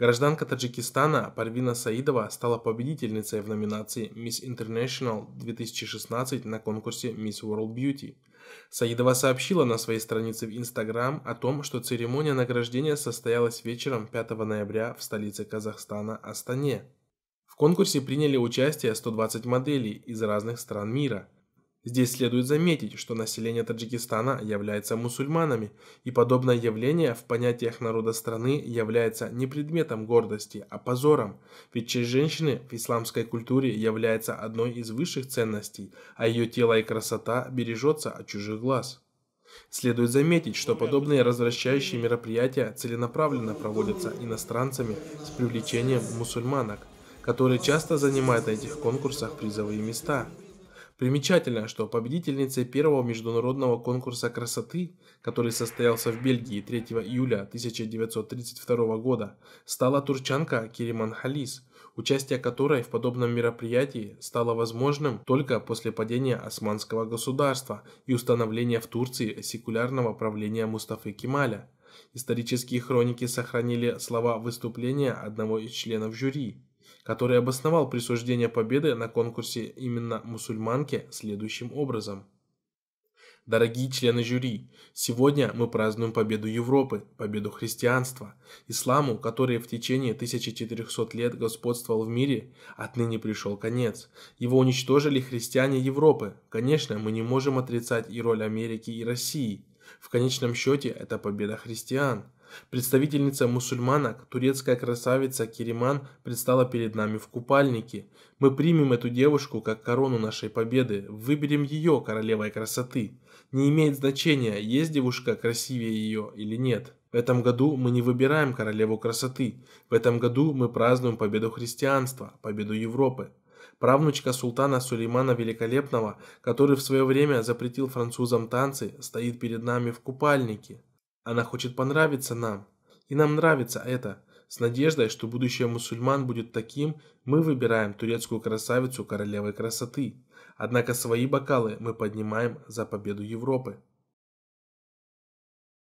Гражданка Таджикистана Парвина Саидова стала победительницей в номинации Miss International 2016 на конкурсе Miss World Beauty. Саидова сообщила на своей странице в Instagram о том, что церемония награждения состоялась вечером 5 ноября в столице Казахстана Астане. В конкурсе приняли участие 120 моделей из разных стран мира – Здесь следует заметить, что население Таджикистана является мусульманами, и подобное явление в понятиях народа страны является не предметом гордости, а позором, ведь честь женщины в исламской культуре является одной из высших ценностей, а ее тело и красота бережется от чужих глаз. Следует заметить, что подобные развращающие мероприятия целенаправленно проводятся иностранцами с привлечением мусульманок, которые часто занимают на этих конкурсах призовые места – Примечательно, что победительницей первого международного конкурса красоты, который состоялся в Бельгии 3 июля 1932 года, стала турчанка Кириман Халис, участие которой в подобном мероприятии стало возможным только после падения османского государства и установления в Турции секулярного правления Мустафы Кемаля. Исторические хроники сохранили слова выступления одного из членов жюри который обосновал присуждение победы на конкурсе именно мусульманке следующим образом. Дорогие члены жюри, сегодня мы празднуем победу Европы, победу христианства. Исламу, который в течение 1400 лет господствовал в мире, отныне пришел конец. Его уничтожили христиане Европы. Конечно, мы не можем отрицать и роль Америки и России – в конечном счете это победа христиан. Представительница мусульманок, турецкая красавица Кириман, предстала перед нами в купальнике. Мы примем эту девушку как корону нашей победы, выберем ее королевой красоты. Не имеет значения, есть девушка красивее ее или нет. В этом году мы не выбираем королеву красоты. В этом году мы празднуем победу христианства, победу Европы правнучка султана Сулеймана Великолепного, который в свое время запретил французам танцы, стоит перед нами в купальнике. Она хочет понравиться нам, и нам нравится это. С надеждой, что будущий мусульман будет таким, мы выбираем турецкую красавицу королевой красоты. Однако свои бокалы мы поднимаем за победу Европы.